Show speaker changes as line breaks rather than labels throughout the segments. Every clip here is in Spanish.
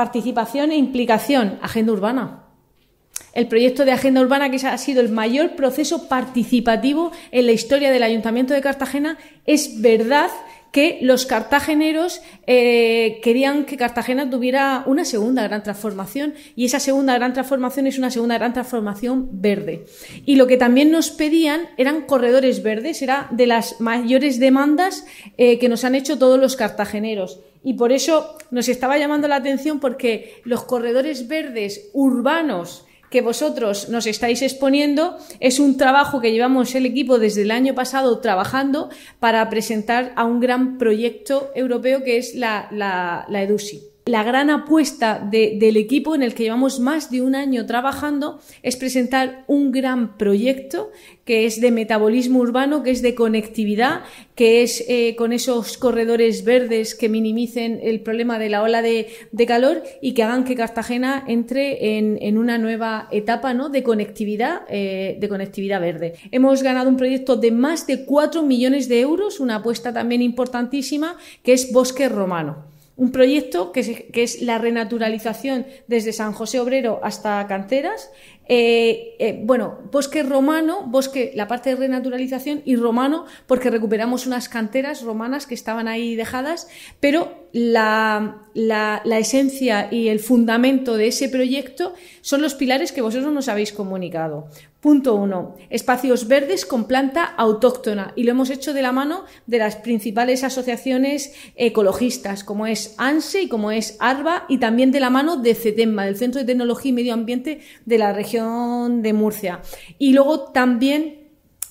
Participación e implicación, agenda urbana. El proyecto de agenda urbana, que ha sido el mayor proceso participativo en la historia del Ayuntamiento de Cartagena, es verdad que los cartageneros eh, querían que Cartagena tuviera una segunda gran transformación y esa segunda gran transformación es una segunda gran transformación verde. Y lo que también nos pedían eran corredores verdes, era de las mayores demandas eh, que nos han hecho todos los cartageneros. Y por eso nos estaba llamando la atención porque los corredores verdes urbanos que vosotros nos estáis exponiendo es un trabajo que llevamos el equipo desde el año pasado trabajando para presentar a un gran proyecto europeo que es la, la, la EDUSI la gran apuesta del equipo en el que llevamos más de un año trabajando es presentar un gran proyecto que es de metabolismo urbano, que es de conectividad, que es eh, con esos corredores verdes que minimicen el problema de la ola de, calor y que hagan que Cartagena entre en, una nueva etapa ¿no? de, conectividad, eh, de conectividad verde. Hemos ganado un proyecto de más de 4 millones de euros, una apuesta también importantísima, que es Bosque Romano. Un proyecto que, es la renaturalización desde San José Obrero hasta Canteras. Eh, eh, bueno, bosque romano, bosque, la parte de renaturalización y romano, porque recuperamos unas canteras romanas que estaban ahí dejadas, pero la, esencia y el fundamento de ese proyecto son los pilares que vosotros nos habéis comunicado. Punto uno, espacios verdes con planta autóctona y lo hemos hecho de la mano de las principales asociaciones ecologistas como es ANSE y como es ARBA y también de la mano de CETEMBA, del Centro de Tecnología y Medio Ambiente de la región de Murcia. Y luego también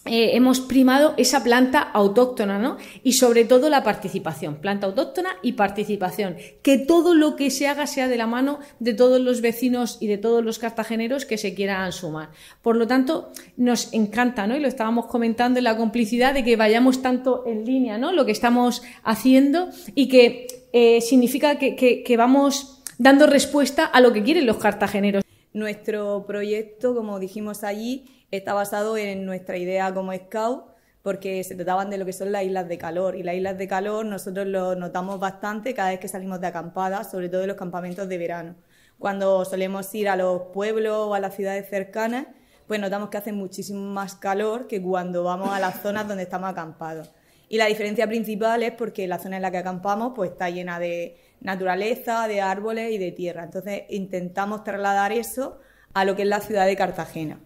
eh, hemos primado esa planta autóctona, Y sobre todo la participación, planta autóctona y participación. Que todo lo que se haga sea de la mano de todos los vecinos y de todos los cartageneros que se quieran sumar. Por lo tanto, nos encanta, ¿no? Y lo estábamos comentando en la complicidad de que vayamos tanto en línea, ¿no? Lo que estamos haciendo y que eh, significa que vamos dando respuesta a lo que quieren los cartageneros.
Nuestro proyecto, como dijimos allí, está basado en nuestra idea como scout, porque se trataban de lo que son las islas de calor. Y las islas de calor nosotros lo notamos bastante cada vez que salimos de acampada, sobre todo en los campamentos de verano. Cuando solemos ir a los pueblos o a las ciudades cercanas, pues notamos que hace muchísimo más calor que cuando vamos a las zonas donde estamos acampados. Y la diferencia principal es porque la zona en la que acampamos pues está llena de naturaleza, de árboles y de tierra. Entonces intentamos trasladar eso a lo que es la ciudad de Cartagena.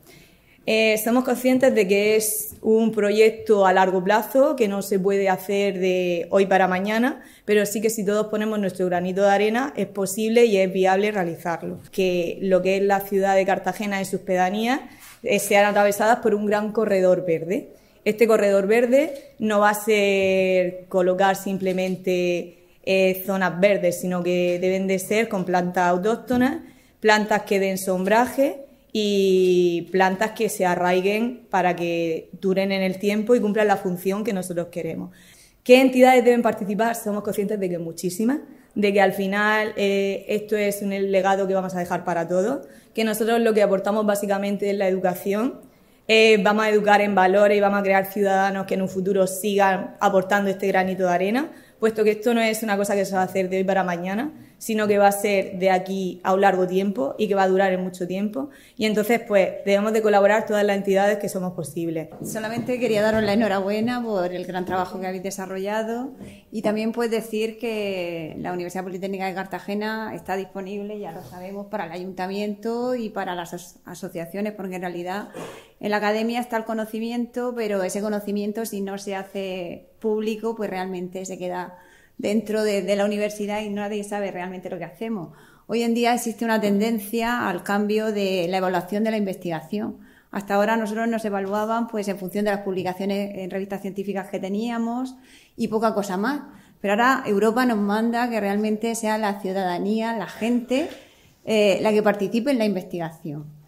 Eh, somos conscientes de que es un proyecto a largo plazo, que no se puede hacer de hoy para mañana, pero sí que si todos ponemos nuestro granito de arena es posible y es viable realizarlo. Que lo que es la ciudad de Cartagena y sus pedanías eh, sean atravesadas por un gran corredor verde. Este corredor verde no va a ser colocar simplemente eh, zonas verdes, sino que deben de ser con plantas autóctonas, plantas que den sombraje y plantas que se arraiguen para que duren en el tiempo y cumplan la función que nosotros queremos. ¿Qué entidades deben participar? Somos conscientes de que muchísimas, de que al final eh, esto es un legado que vamos a dejar para todos, que nosotros lo que aportamos básicamente es la educación eh, vamos a educar en valores y vamos a crear ciudadanos que en un futuro sigan aportando este granito de arena, puesto que esto no es una cosa que se va a hacer de hoy para mañana, sino que va a ser de aquí a un largo tiempo y que va a durar en mucho tiempo. Y entonces, pues, debemos de colaborar todas las entidades que somos posibles.
Solamente quería daros la enhorabuena por el gran trabajo que habéis desarrollado y también pues decir que la Universidad Politécnica de Cartagena está disponible, ya lo sabemos, para el ayuntamiento y para las asociaciones, porque en realidad en la academia está el conocimiento, pero ese conocimiento si no se hace público, pues realmente se queda dentro de, la universidad y nadie sabe realmente lo que hacemos. Hoy en día existe una tendencia al cambio de la evaluación de la investigación. Hasta ahora nosotros nos evaluaban pues en función de las publicaciones en revistas científicas que teníamos y poca cosa más. Pero ahora Europa nos manda que realmente sea la ciudadanía, la gente, eh, la que participe en la investigación.